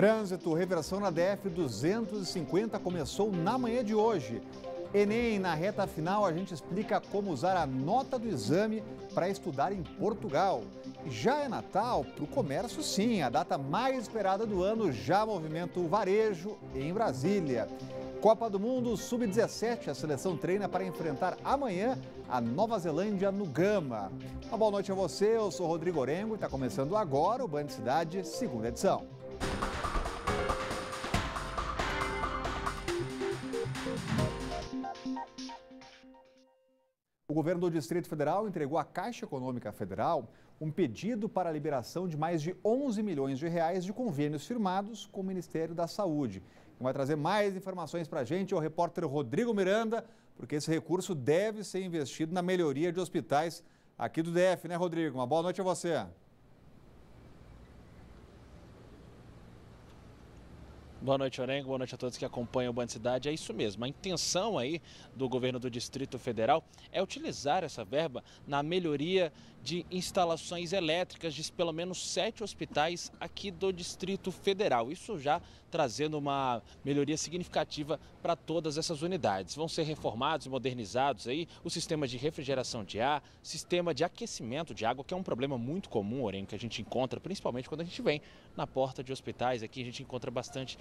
Trânsito, reversão na DF 250 começou na manhã de hoje. Enem, na reta final, a gente explica como usar a nota do exame para estudar em Portugal. Já é Natal para o comércio, sim, a data mais esperada do ano já movimenta o varejo em Brasília. Copa do Mundo Sub-17, a seleção treina para enfrentar amanhã a Nova Zelândia no Gama. Uma boa noite a você, eu sou Rodrigo Orengo e está começando agora o Band Cidade, segunda edição. O governo do Distrito Federal entregou à Caixa Econômica Federal um pedido para a liberação de mais de 11 milhões de reais de convênios firmados com o Ministério da Saúde. Quem vai trazer mais informações para a gente é o repórter Rodrigo Miranda, porque esse recurso deve ser investido na melhoria de hospitais aqui do DF, né, Rodrigo? Uma boa noite a você. Boa noite, Orengo. Boa noite a todos que acompanham o Band Cidade. É isso mesmo. A intenção aí do governo do Distrito Federal é utilizar essa verba na melhoria de instalações elétricas de pelo menos sete hospitais aqui do Distrito Federal. Isso já trazendo uma melhoria significativa para todas essas unidades. Vão ser reformados, e modernizados aí o sistema de refrigeração de ar, sistema de aquecimento de água, que é um problema muito comum, Orem, que a gente encontra, principalmente quando a gente vem na porta de hospitais. Aqui a gente encontra bastante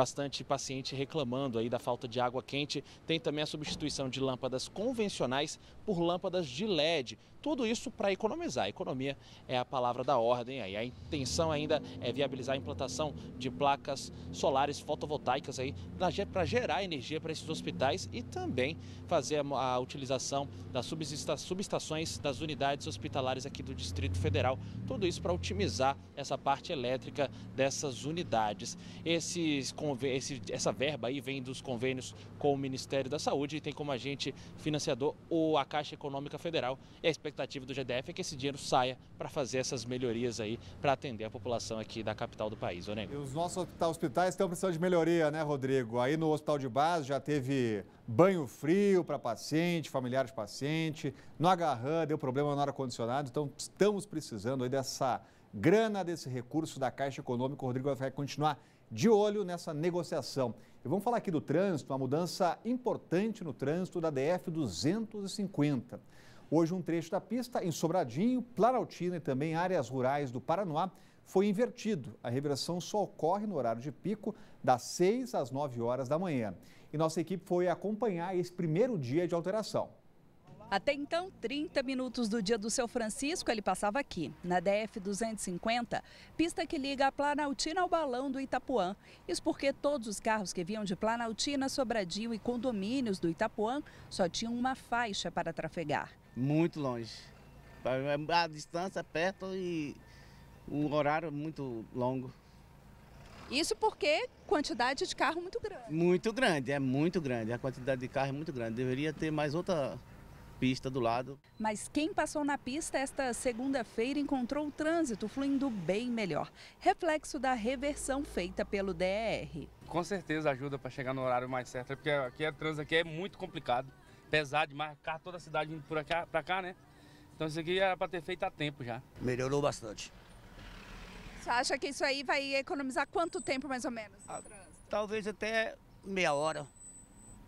bastante paciente reclamando aí da falta de água quente. Tem também a substituição de lâmpadas convencionais por lâmpadas de LED. Tudo isso para economizar. Economia é a palavra da ordem aí. A intenção ainda é viabilizar a implantação de placas solares fotovoltaicas aí para gerar energia para esses hospitais e também fazer a, utilização das subestações das unidades hospitalares aqui do Distrito Federal. Tudo isso para otimizar essa parte elétrica dessas unidades. Esses com esse, essa verba aí vem dos convênios com o Ministério da Saúde e tem como agente financiador o, a Caixa Econômica Federal. E a expectativa do GDF é que esse dinheiro saia para fazer essas melhorias aí, para atender a população aqui da capital do país, Orengo. E os nossos hospitais estão precisando de melhoria, né, Rodrigo? Aí no hospital de base já teve banho frio para paciente, familiares de paciente, no agarrã deu problema no ar-condicionado, então estamos precisando aí dessa grana, desse recurso da Caixa Econômica. O Rodrigo vai continuar de olho nessa negociação. E vamos falar aqui do trânsito, uma mudança importante no trânsito da DF 250. Hoje, um trecho da pista em Sobradinho, Planaltina e também áreas rurais do Paraná foi invertido. A reversão só ocorre no horário de pico, das 6 às 9 horas da manhã. E nossa equipe foi acompanhar esse primeiro dia de alteração. Até então, 30 minutos do dia do seu Francisco, ele passava aqui, na DF 250, pista que liga a Planaltina ao balão do Itapuã. Isso porque todos os carros que vinham de Planaltina, Sobradinho e condomínios do Itapuã só tinham uma faixa para trafegar. Muito longe. A distância é perto e o horário é muito longo. Isso porque quantidade de carro muito grande. Muito grande, é muito grande. A quantidade de carro é muito grande. Deveria ter mais outra pista do lado. Mas quem passou na pista esta segunda-feira encontrou o trânsito fluindo bem melhor, reflexo da reversão feita pelo DR. Com certeza ajuda para chegar no horário mais certo, porque aqui é trânsito aqui é muito complicado, pesado demais, carro toda a cidade indo para cá, né? Então isso aqui era para ter feito há tempo já. Melhorou bastante. Você acha que isso aí vai economizar quanto tempo mais ou menos? Ah, talvez até meia hora,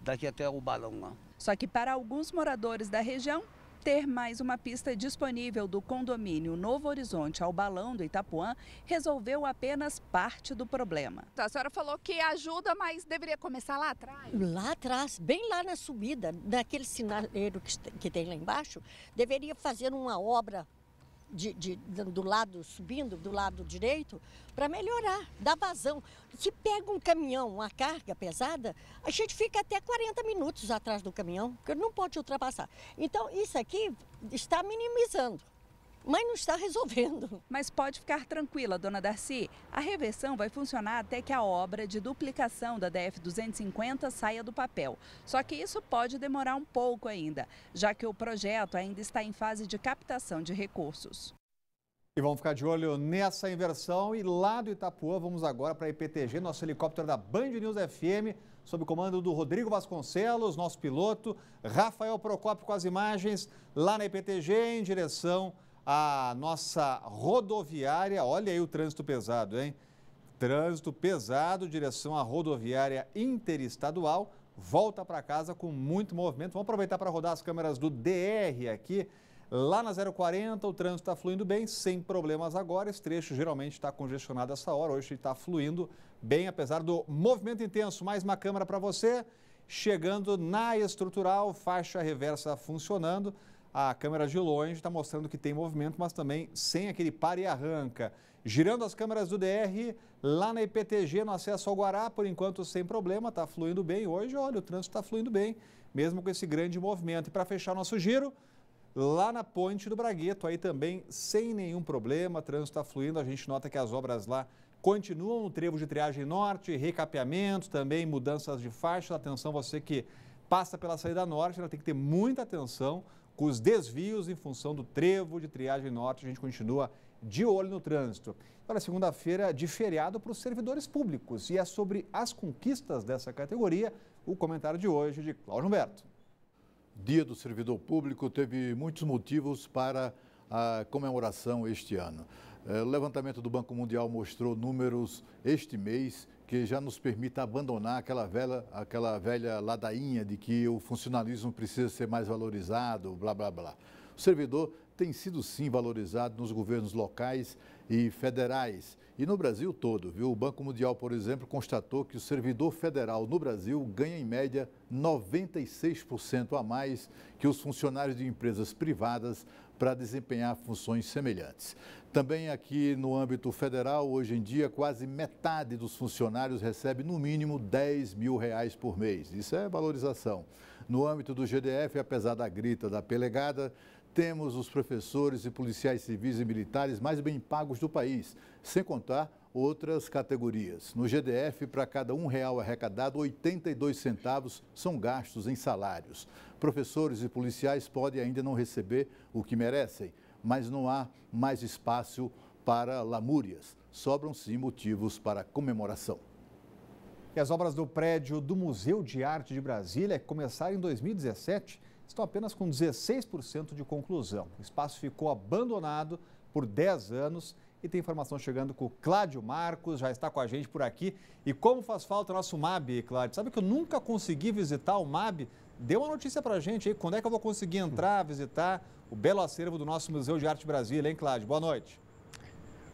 daqui até o balão lá. Só que para alguns moradores da região, ter mais uma pista disponível do condomínio Novo Horizonte ao Balão do Itapuã resolveu apenas parte do problema. Então, a senhora falou que ajuda, mas deveria começar lá atrás? Lá atrás, bem lá na subida, naquele sinaleiro que, que tem lá embaixo, deveria fazer uma obra de, de, do lado subindo, do lado direito, para melhorar, dar vazão. Se pega um caminhão, uma carga pesada, a gente fica até 40 minutos atrás do caminhão, porque não pode ultrapassar. Então, isso aqui está minimizando mas não está resolvendo. Mas pode ficar tranquila, dona Darcy. A reversão vai funcionar até que a obra de duplicação da DF-250 saia do papel. Só que isso pode demorar um pouco ainda, já que o projeto ainda está em fase de captação de recursos. E vamos ficar de olho nessa inversão. E lá do Itapuã, vamos agora para a IPTG, nosso helicóptero da Band News FM, sob comando do Rodrigo Vasconcelos, nosso piloto, Rafael Procopio com as imagens, lá na IPTG, em direção a nossa rodoviária. Olha aí o trânsito pesado, hein? Trânsito pesado, direção à rodoviária interestadual. Volta para casa com muito movimento. Vamos aproveitar para rodar as câmeras do DR aqui. Lá na 040, o trânsito está fluindo bem, sem problemas agora. Esse trecho geralmente está congestionado essa hora. Hoje está fluindo bem, apesar do movimento intenso. Mais uma câmera para você. Chegando na estrutural, faixa reversa funcionando. A câmera de longe está mostrando que tem movimento, mas também sem aquele par e arranca. Girando as câmeras do DR, lá na IPTG, no acesso ao Guará, por enquanto sem problema, está fluindo bem. Hoje, olha, o trânsito está fluindo bem, mesmo com esse grande movimento. E para fechar nosso giro, lá na Ponte do Bragueto, aí também sem nenhum problema, o trânsito está fluindo, a gente nota que as obras lá continuam no trevo de triagem norte, recapeamento, também mudanças de faixa, atenção você que passa pela saída norte, ela né, tem que ter muita atenção, com os desvios em função do trevo de triagem norte, a gente continua de olho no trânsito. para segunda-feira de feriado para os servidores públicos. E é sobre as conquistas dessa categoria o comentário de hoje de Cláudio Humberto. Dia do Servidor Público teve muitos motivos para a comemoração este ano. O eh, levantamento do Banco Mundial mostrou números este mês que já nos permita abandonar aquela velha, aquela velha ladainha de que o funcionalismo precisa ser mais valorizado, blá, blá, blá. O servidor tem sido sim valorizado nos governos locais e federais e no Brasil todo, viu? O Banco Mundial, por exemplo, constatou que o servidor federal no Brasil ganha em média 96% a mais que os funcionários de empresas privadas para desempenhar funções semelhantes. Também aqui no âmbito federal, hoje em dia, quase metade dos funcionários recebe no mínimo 10 mil reais por mês. Isso é valorização. No âmbito do GDF, apesar da grita, da pelegada, temos os professores e policiais civis e militares mais bem pagos do país, sem contar outras categorias. No GDF, para cada um real arrecadado, 82 centavos são gastos em salários. Professores e policiais podem ainda não receber o que merecem mas não há mais espaço para lamúrias. Sobram sim motivos para comemoração. E as obras do prédio do Museu de Arte de Brasília, que começaram em 2017, estão apenas com 16% de conclusão. O espaço ficou abandonado por 10 anos e tem informação chegando com o Cláudio Marcos, já está com a gente por aqui. E como faz falta o nosso MAB, Cláudio? Sabe que eu nunca consegui visitar o MAB? Dê uma notícia para a gente aí, quando é que eu vou conseguir entrar, hum. visitar o belo acervo do nosso Museu de Arte Brasília, hein, Cláudio? Boa noite.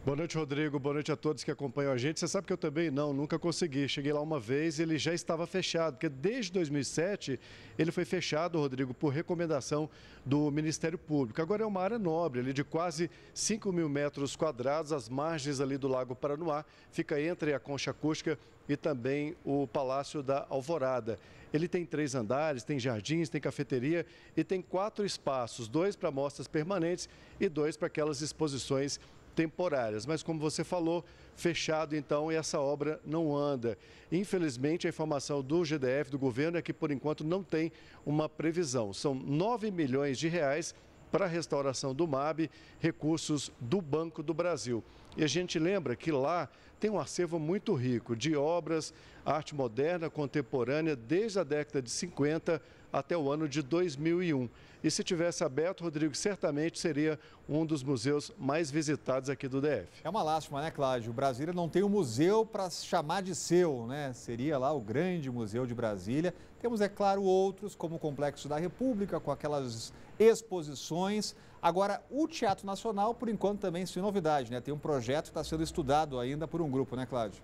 Boa noite, Rodrigo. Boa noite a todos que acompanham a gente. Você sabe que eu também não, nunca consegui. Cheguei lá uma vez e ele já estava fechado, porque desde 2007 ele foi fechado, Rodrigo, por recomendação do Ministério Público. Agora é uma área nobre, ali de quase 5 mil metros quadrados, as margens ali do Lago Paranoá, fica entre a Concha Acústica e também o Palácio da Alvorada. Ele tem três andares, tem jardins, tem cafeteria e tem quatro espaços, dois para mostras permanentes e dois para aquelas exposições temporárias, mas como você falou, fechado então e essa obra não anda. Infelizmente, a informação do GDF, do governo, é que por enquanto não tem uma previsão. São 9 milhões de reais para a restauração do MAB, recursos do Banco do Brasil. E a gente lembra que lá tem um acervo muito rico de obras, arte moderna, contemporânea, desde a década de 50 até o ano de 2001. E se tivesse aberto, Rodrigo, certamente seria um dos museus mais visitados aqui do DF. É uma lástima, né, Cláudio? Brasília não tem um museu para chamar de seu, né? Seria lá o grande museu de Brasília. Temos, é claro, outros, como o Complexo da República, com aquelas exposições. Agora, o Teatro Nacional, por enquanto, também sem novidade, né? Tem um projeto que está sendo estudado ainda por um grupo, né, Cláudio?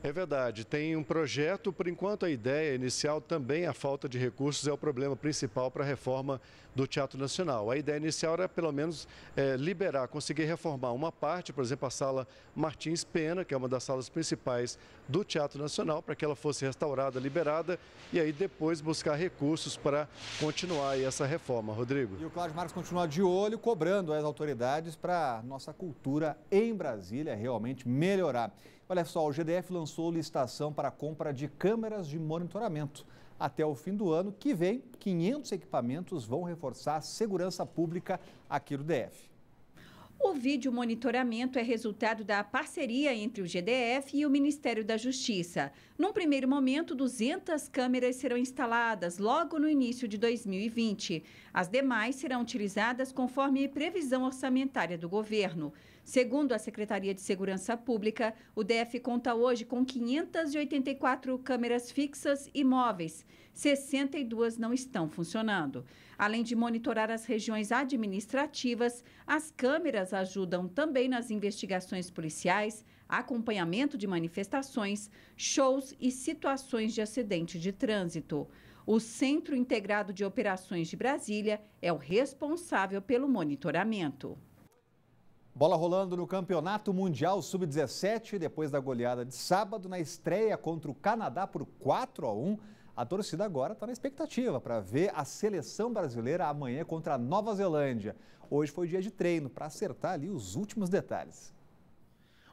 É verdade, tem um projeto, por enquanto a ideia inicial também a falta de recursos é o problema principal para a reforma do Teatro Nacional. A ideia inicial era pelo menos é, liberar, conseguir reformar uma parte, por exemplo, a sala Martins Pena, que é uma das salas principais do Teatro Nacional, para que ela fosse restaurada, liberada e aí depois buscar recursos para continuar essa reforma. Rodrigo. E o Cláudio Marcos continua de olho, cobrando as autoridades para nossa cultura em Brasília realmente melhorar. Olha só, o GDF lançou licitação para a compra de câmeras de monitoramento. Até o fim do ano que vem, 500 equipamentos vão reforçar a segurança pública aqui no DF. O vídeo monitoramento é resultado da parceria entre o GDF e o Ministério da Justiça. Num primeiro momento, 200 câmeras serão instaladas logo no início de 2020. As demais serão utilizadas conforme previsão orçamentária do governo. Segundo a Secretaria de Segurança Pública, o DF conta hoje com 584 câmeras fixas e móveis. 62 não estão funcionando. Além de monitorar as regiões administrativas, as câmeras ajudam também nas investigações policiais, acompanhamento de manifestações, shows e situações de acidente de trânsito. O Centro Integrado de Operações de Brasília é o responsável pelo monitoramento. Bola rolando no Campeonato Mundial Sub-17, depois da goleada de sábado na estreia contra o Canadá por 4 a 1. A torcida agora está na expectativa para ver a seleção brasileira amanhã contra a Nova Zelândia. Hoje foi dia de treino para acertar ali os últimos detalhes.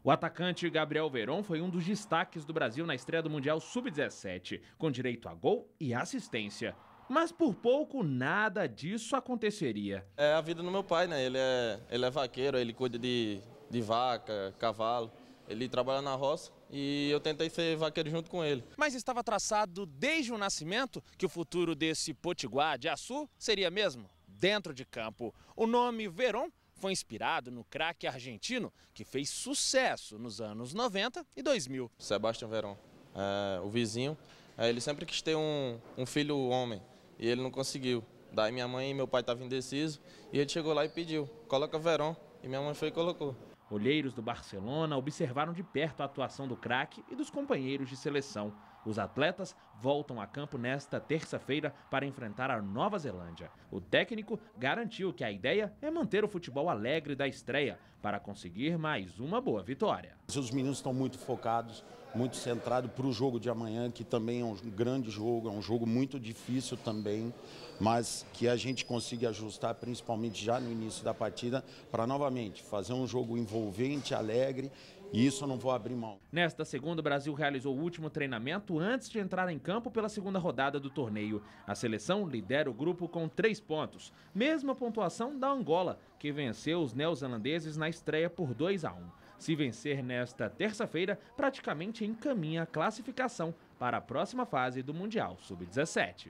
O atacante Gabriel Veron foi um dos destaques do Brasil na estreia do Mundial Sub-17, com direito a gol e assistência. Mas por pouco nada disso aconteceria. É a vida do meu pai, né? Ele é, ele é vaqueiro, ele cuida de, de vaca, cavalo. Ele trabalha na roça e eu tentei ser vaqueiro junto com ele. Mas estava traçado desde o nascimento que o futuro desse potiguar de Açu seria mesmo dentro de campo. O nome Verón foi inspirado no craque argentino que fez sucesso nos anos 90 e 2000. Sebastião Verón, é, o vizinho, é, ele sempre quis ter um, um filho homem e ele não conseguiu. Daí minha mãe e meu pai estavam indecisos e ele chegou lá e pediu, coloca Verón. E minha mãe foi e colocou. Olheiros do Barcelona observaram de perto a atuação do craque e dos companheiros de seleção. Os atletas voltam a campo nesta terça-feira para enfrentar a Nova Zelândia. O técnico garantiu que a ideia é manter o futebol alegre da estreia para conseguir mais uma boa vitória. Os meninos estão muito focados, muito centrados para o jogo de amanhã, que também é um grande jogo, é um jogo muito difícil também, mas que a gente consiga ajustar principalmente já no início da partida para novamente fazer um jogo envolvente, alegre e isso eu não vou abrir mão. Nesta segunda, o Brasil realizou o último treinamento antes de entrar em campo pela segunda rodada do torneio. A seleção lidera o grupo com três pontos, mesma pontuação da Angola, que venceu os neozelandeses na estreia por 2 a 1. Se vencer nesta terça-feira, praticamente encaminha a classificação para a próxima fase do Mundial Sub-17.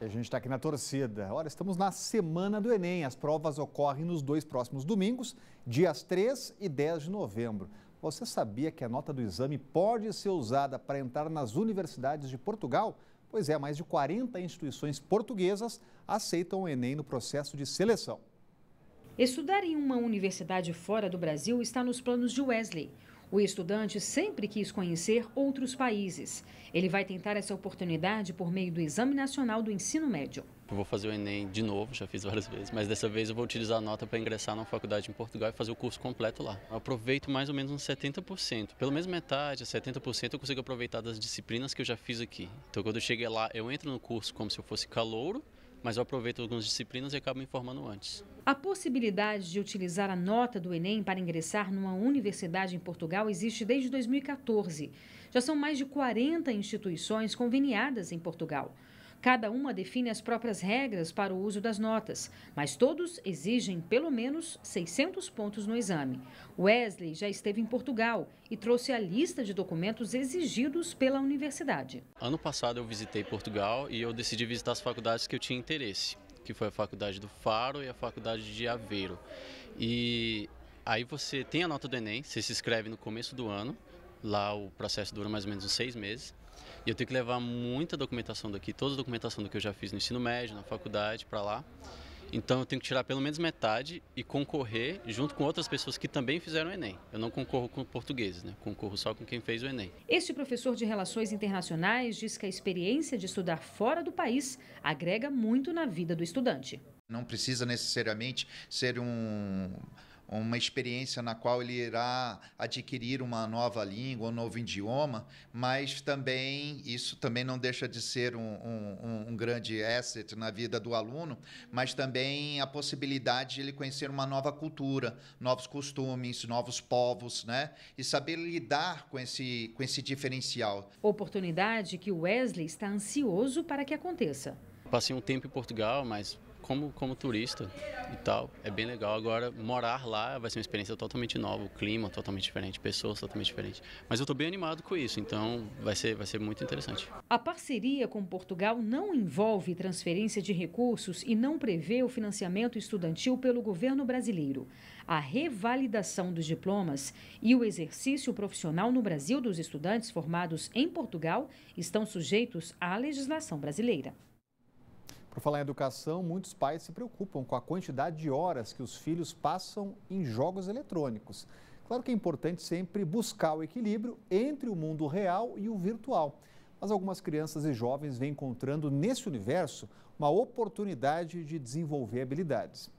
A gente está aqui na torcida. Olha, estamos na semana do Enem. As provas ocorrem nos dois próximos domingos, dias 3 e 10 de novembro. Você sabia que a nota do exame pode ser usada para entrar nas universidades de Portugal? Pois é, mais de 40 instituições portuguesas aceitam o Enem no processo de seleção. Estudar em uma universidade fora do Brasil está nos planos de Wesley. O estudante sempre quis conhecer outros países. Ele vai tentar essa oportunidade por meio do Exame Nacional do Ensino Médio. Eu vou fazer o Enem de novo, já fiz várias vezes, mas dessa vez eu vou utilizar a nota para ingressar na faculdade em Portugal e fazer o curso completo lá. Eu aproveito mais ou menos uns 70%. Pelo menos metade, 70% eu consigo aproveitar das disciplinas que eu já fiz aqui. Então quando eu cheguei lá, eu entro no curso como se eu fosse calouro mas eu aproveito algumas disciplinas e acabo me formando antes. A possibilidade de utilizar a nota do Enem para ingressar numa universidade em Portugal existe desde 2014. Já são mais de 40 instituições conveniadas em Portugal. Cada uma define as próprias regras para o uso das notas, mas todos exigem pelo menos 600 pontos no exame. Wesley já esteve em Portugal e trouxe a lista de documentos exigidos pela universidade. Ano passado eu visitei Portugal e eu decidi visitar as faculdades que eu tinha interesse, que foi a faculdade do Faro e a faculdade de Aveiro. E aí você tem a nota do Enem, você se inscreve no começo do ano, lá o processo dura mais ou menos uns seis meses. E eu tenho que levar muita documentação daqui, toda a documentação do que eu já fiz no ensino médio, na faculdade, para lá. Então eu tenho que tirar pelo menos metade e concorrer junto com outras pessoas que também fizeram o Enem. Eu não concorro com portugueses, né? Concorro só com quem fez o Enem. Este professor de Relações Internacionais diz que a experiência de estudar fora do país agrega muito na vida do estudante. Não precisa necessariamente ser um uma experiência na qual ele irá adquirir uma nova língua, um novo idioma, mas também isso também não deixa de ser um, um, um grande asset na vida do aluno, mas também a possibilidade de ele conhecer uma nova cultura, novos costumes, novos povos, né? E saber lidar com esse, com esse diferencial. Oportunidade que o Wesley está ansioso para que aconteça. Passei um tempo em Portugal, mas como, como turista e tal. É bem legal. Agora, morar lá vai ser uma experiência totalmente nova. O clima é totalmente diferente, pessoas totalmente diferentes. Mas eu estou bem animado com isso, então vai ser, vai ser muito interessante. A parceria com Portugal não envolve transferência de recursos e não prevê o financiamento estudantil pelo governo brasileiro. A revalidação dos diplomas e o exercício profissional no Brasil dos estudantes formados em Portugal estão sujeitos à legislação brasileira. Por falar em educação, muitos pais se preocupam com a quantidade de horas que os filhos passam em jogos eletrônicos. Claro que é importante sempre buscar o equilíbrio entre o mundo real e o virtual. Mas algumas crianças e jovens vêm encontrando nesse universo uma oportunidade de desenvolver habilidades.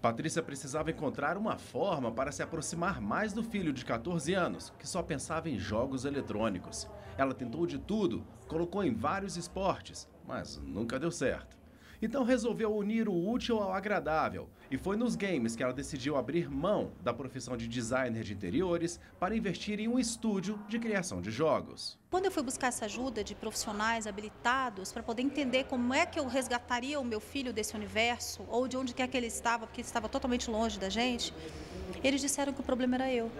Patrícia precisava encontrar uma forma para se aproximar mais do filho de 14 anos, que só pensava em jogos eletrônicos. Ela tentou de tudo, colocou em vários esportes, mas nunca deu certo. Então resolveu unir o útil ao agradável, e foi nos games que ela decidiu abrir mão da profissão de designer de interiores para investir em um estúdio de criação de jogos. Quando eu fui buscar essa ajuda de profissionais habilitados para poder entender como é que eu resgataria o meu filho desse universo ou de onde quer que ele estava, porque ele estava totalmente longe da gente, eles disseram que o problema era eu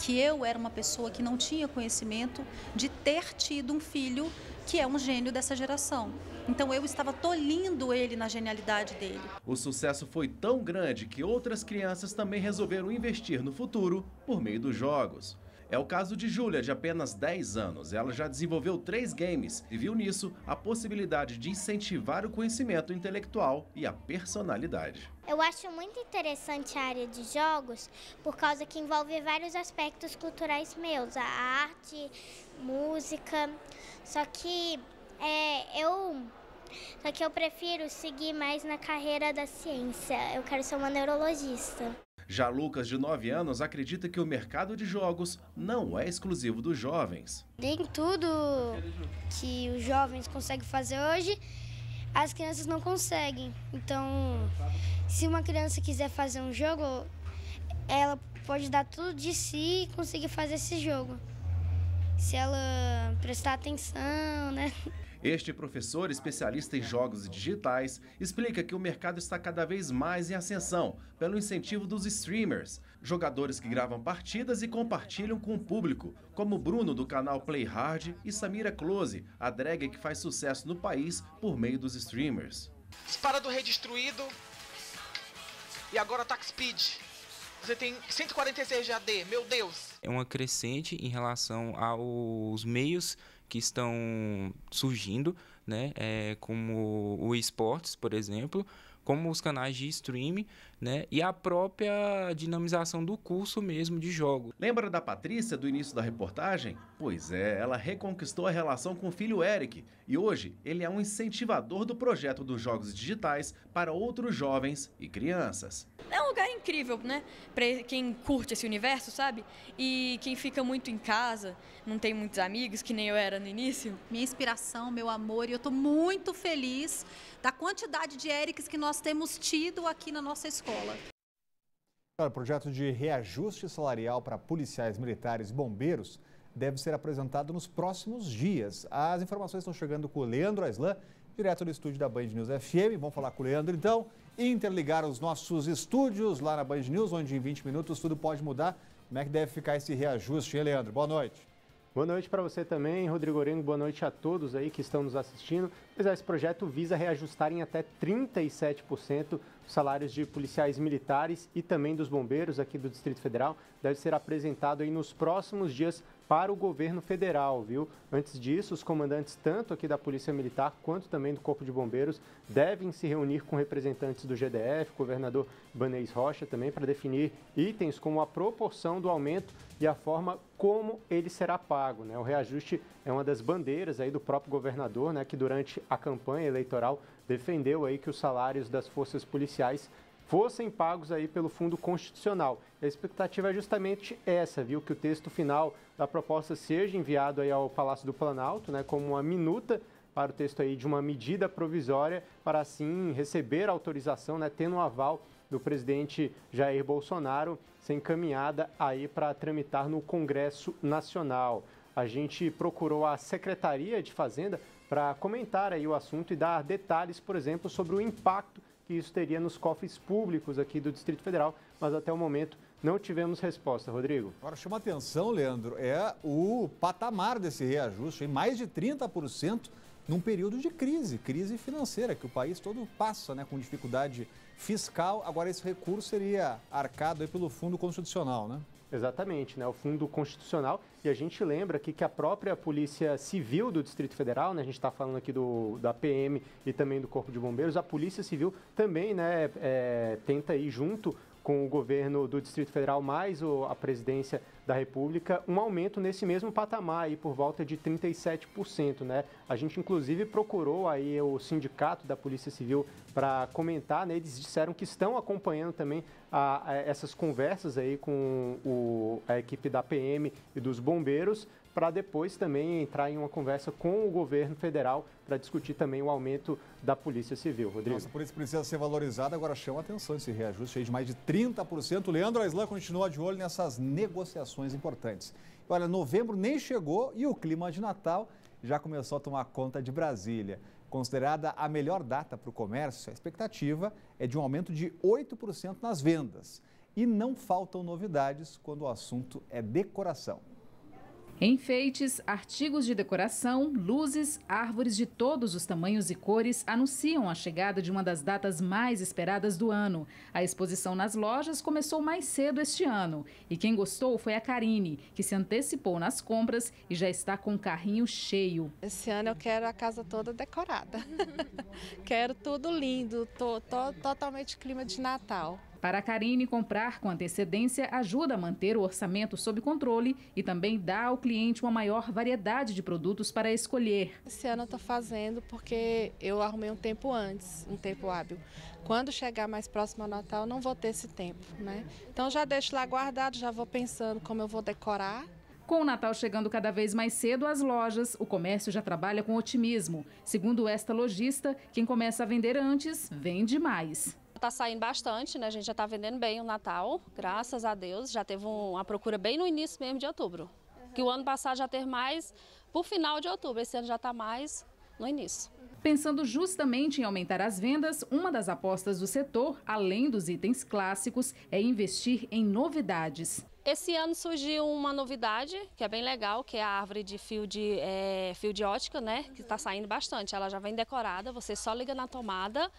que eu era uma pessoa que não tinha conhecimento de ter tido um filho que é um gênio dessa geração. Então eu estava tolhindo ele na genialidade dele. O sucesso foi tão grande que outras crianças também resolveram investir no futuro por meio dos jogos. É o caso de Júlia, de apenas 10 anos. Ela já desenvolveu três games e viu nisso a possibilidade de incentivar o conhecimento intelectual e a personalidade. Eu acho muito interessante a área de jogos, por causa que envolve vários aspectos culturais meus, a arte, música. Só que é, eu só que eu prefiro seguir mais na carreira da ciência. Eu quero ser uma neurologista. Já Lucas, de 9 anos, acredita que o mercado de jogos não é exclusivo dos jovens. Nem tudo que os jovens conseguem fazer hoje, as crianças não conseguem. Então, se uma criança quiser fazer um jogo, ela pode dar tudo de si e conseguir fazer esse jogo. Se ela prestar atenção, né? Este professor, especialista em jogos digitais, explica que o mercado está cada vez mais em ascensão pelo incentivo dos streamers, jogadores que gravam partidas e compartilham com o público, como Bruno do canal Play Hard e Samira Close, a drag que faz sucesso no país por meio dos streamers. Espada do Redistruído e agora Attack Speed. Você tem 146 de AD, meu Deus! É uma crescente em relação aos meios que estão surgindo, né? É, como o esportes, por exemplo, como os canais de streaming, né? E a própria dinamização do curso mesmo de jogo. Lembra da Patrícia do início da reportagem? Pois é, ela reconquistou a relação com o filho Eric e hoje ele é um incentivador do projeto dos jogos digitais para outros jovens e crianças. É um lugar incrível, né? Pra quem curte esse universo, sabe? E quem fica muito em casa, não tem muitos amigos, que nem eu era no início. Minha inspiração, meu amor, e eu estou muito feliz da quantidade de Erics que nós temos tido aqui na nossa escola. O projeto de reajuste salarial para policiais militares e bombeiros deve ser apresentado nos próximos dias. As informações estão chegando com o Leandro Aislan, direto do estúdio da Band News FM. Vamos falar com o Leandro então interligar os nossos estúdios lá na Band News, onde em 20 minutos tudo pode mudar. Como é que deve ficar esse reajuste, hein, Leandro? Boa noite. Boa noite para você também, Rodrigo Orengo. Boa noite a todos aí que estão nos assistindo. Pois é, esse projeto visa reajustar em até 37% os salários de policiais militares e também dos bombeiros aqui do Distrito Federal. Deve ser apresentado aí nos próximos dias para o governo federal, viu? Antes disso, os comandantes tanto aqui da Polícia Militar quanto também do Corpo de Bombeiros devem se reunir com representantes do GDF, governador Banês Rocha também para definir itens como a proporção do aumento e a forma como ele será pago, né? O reajuste é uma das bandeiras aí do próprio governador, né, que durante a campanha eleitoral defendeu aí que os salários das forças policiais fossem pagos aí pelo Fundo Constitucional. A expectativa é justamente essa, viu, que o texto final da proposta seja enviado aí ao Palácio do Planalto, né, como uma minuta para o texto aí de uma medida provisória para assim receber autorização, né, tendo um aval do presidente Jair Bolsonaro, ser encaminhada aí para tramitar no Congresso Nacional. A gente procurou a Secretaria de Fazenda para comentar aí o assunto e dar detalhes, por exemplo, sobre o impacto que isso teria nos cofres públicos aqui do Distrito Federal, mas até o momento não tivemos resposta, Rodrigo. Agora, chama atenção, Leandro, é o patamar desse reajuste, em mais de 30% num período de crise, crise financeira, que o país todo passa né, com dificuldade fiscal. Agora, esse recurso seria arcado aí pelo Fundo Constitucional, né? Exatamente, né? o Fundo Constitucional e a gente lembra aqui que a própria Polícia Civil do Distrito Federal, né, a gente está falando aqui do, da PM e também do Corpo de Bombeiros, a Polícia Civil também né, é, tenta ir junto com o governo do Distrito Federal mais a presidência da República, um aumento nesse mesmo patamar aí por volta de 37%, né? A gente inclusive procurou aí o sindicato da Polícia Civil para comentar, né? Eles disseram que estão acompanhando também a, a essas conversas aí com o, a equipe da PM e dos bombeiros, para depois também entrar em uma conversa com o governo federal para discutir também o aumento da Polícia Civil. Rodrigo. Nossa, a polícia precisa ser valorizada. Agora chama atenção esse reajuste aí de mais de 30%. Leandro Aislan continua de olho nessas negociações importantes. Olha, novembro nem chegou e o clima de Natal já começou a tomar conta de Brasília. Considerada a melhor data para o comércio, a expectativa é de um aumento de 8% nas vendas. E não faltam novidades quando o assunto é decoração. Enfeites, artigos de decoração, luzes, árvores de todos os tamanhos e cores anunciam a chegada de uma das datas mais esperadas do ano. A exposição nas lojas começou mais cedo este ano e quem gostou foi a Karine, que se antecipou nas compras e já está com o carrinho cheio. Esse ano eu quero a casa toda decorada. quero tudo lindo, totalmente clima de Natal. Para a Karine, comprar com antecedência ajuda a manter o orçamento sob controle e também dá ao cliente uma maior variedade de produtos para escolher. Esse ano eu estou fazendo porque eu arrumei um tempo antes, um tempo hábil. Quando chegar mais próximo ao Natal, não vou ter esse tempo, né? Então já deixo lá guardado, já vou pensando como eu vou decorar. Com o Natal chegando cada vez mais cedo às lojas, o comércio já trabalha com otimismo. Segundo esta lojista, quem começa a vender antes, vende mais está saindo bastante, né? A gente já está vendendo bem o Natal, graças a Deus. Já teve uma procura bem no início mesmo de outubro. Uhum. Que o ano passado já teve mais por final de outubro, esse ano já está mais no início. Pensando justamente em aumentar as vendas, uma das apostas do setor, além dos itens clássicos, é investir em novidades. Esse ano surgiu uma novidade que é bem legal, que é a árvore de fio de, é, fio de ótica, né? Que está saindo bastante. Ela já vem decorada, você só liga na tomada,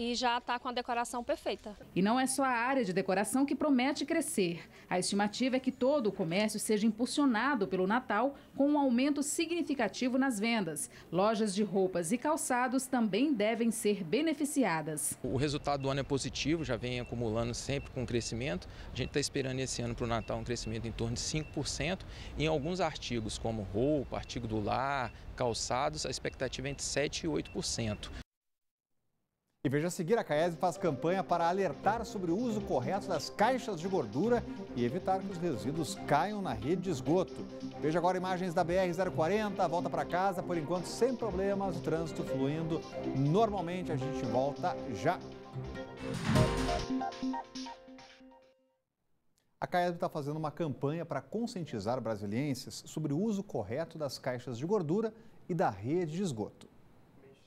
e já está com a decoração perfeita. E não é só a área de decoração que promete crescer. A estimativa é que todo o comércio seja impulsionado pelo Natal com um aumento significativo nas vendas. Lojas de roupas e calçados também devem ser beneficiadas. O resultado do ano é positivo, já vem acumulando sempre com crescimento. A gente está esperando esse ano para o Natal um crescimento em torno de 5%. Em alguns artigos, como roupa, artigo do lar, calçados, a expectativa é entre 7% e 8%. E veja a seguir, a Caes faz campanha para alertar sobre o uso correto das caixas de gordura e evitar que os resíduos caiam na rede de esgoto. Veja agora imagens da BR-040, volta para casa, por enquanto sem problemas, o trânsito fluindo normalmente. A gente volta já. A CAESB está fazendo uma campanha para conscientizar brasilienses sobre o uso correto das caixas de gordura e da rede de esgoto.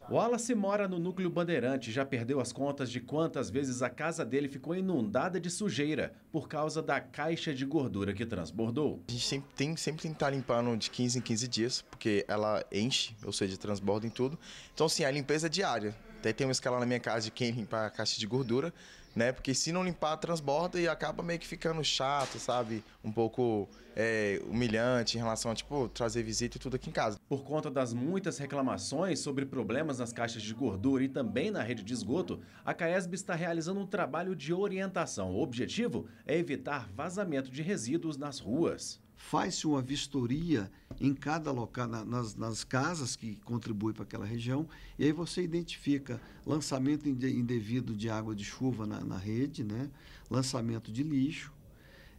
Wallace mora no núcleo Bandeirante, já perdeu as contas de quantas vezes a casa dele ficou inundada de sujeira por causa da caixa de gordura que transbordou. A gente sempre tem sempre tentar limpando de 15 em 15 dias, porque ela enche, ou seja, transborda em tudo. Então, assim, a limpeza é diária. Até tem uma escala na minha casa de quem limpa a caixa de gordura né? Porque se não limpar, transborda e acaba meio que ficando chato, sabe? Um pouco é, humilhante em relação a, tipo, trazer visita e tudo aqui em casa. Por conta das muitas reclamações sobre problemas nas caixas de gordura e também na rede de esgoto, a Caesb está realizando um trabalho de orientação. O objetivo é evitar vazamento de resíduos nas ruas faz-se uma vistoria em cada local, na, nas, nas, casas que contribuem para aquela região, e aí você identifica lançamento indevido de água de chuva na, na rede, né? lançamento de lixo,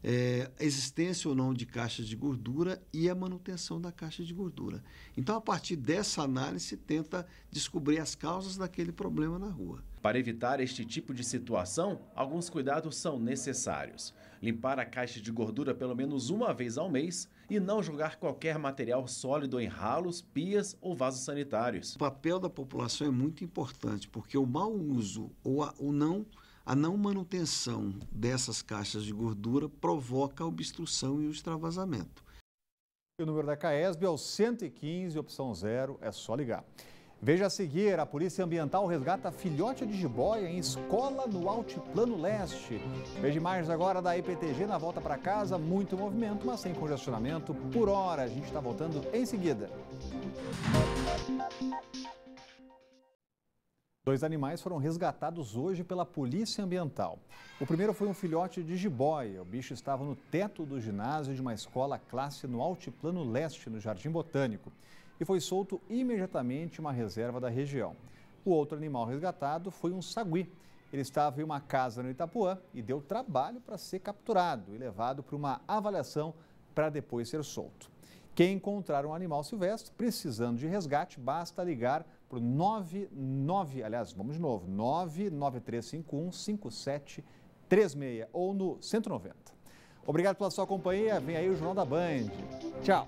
é, a existência ou não de caixas de gordura e a manutenção da caixa de gordura. Então, a partir dessa análise, tenta descobrir as causas daquele problema na rua. Para evitar este tipo de situação, alguns cuidados são necessários. Limpar a caixa de gordura pelo menos uma vez ao mês e não jogar qualquer material sólido em ralos, pias ou vasos sanitários. O papel da população é muito importante, porque o mau uso ou, a, ou não a não manutenção dessas caixas de gordura provoca a obstrução e o extravasamento. O número da CAESB é o 115, opção zero, é só ligar. Veja a seguir, a Polícia Ambiental resgata filhote de jiboia em escola no Altiplano Leste. Veja imagens agora da IPTG na volta para casa, muito movimento, mas sem congestionamento por hora. A gente está voltando em seguida. Dois animais foram resgatados hoje pela Polícia Ambiental. O primeiro foi um filhote de jiboia. O bicho estava no teto do ginásio de uma escola classe no Altiplano Leste, no Jardim Botânico, e foi solto imediatamente uma reserva da região. O outro animal resgatado foi um sagui. Ele estava em uma casa no Itapuã e deu trabalho para ser capturado e levado para uma avaliação para depois ser solto. Quem encontrar um animal silvestre precisando de resgate, basta ligar para o 99, aliás, vamos de novo, 993515736 ou no 190. Obrigado pela sua companhia, vem aí o Jornal da Band. Tchau!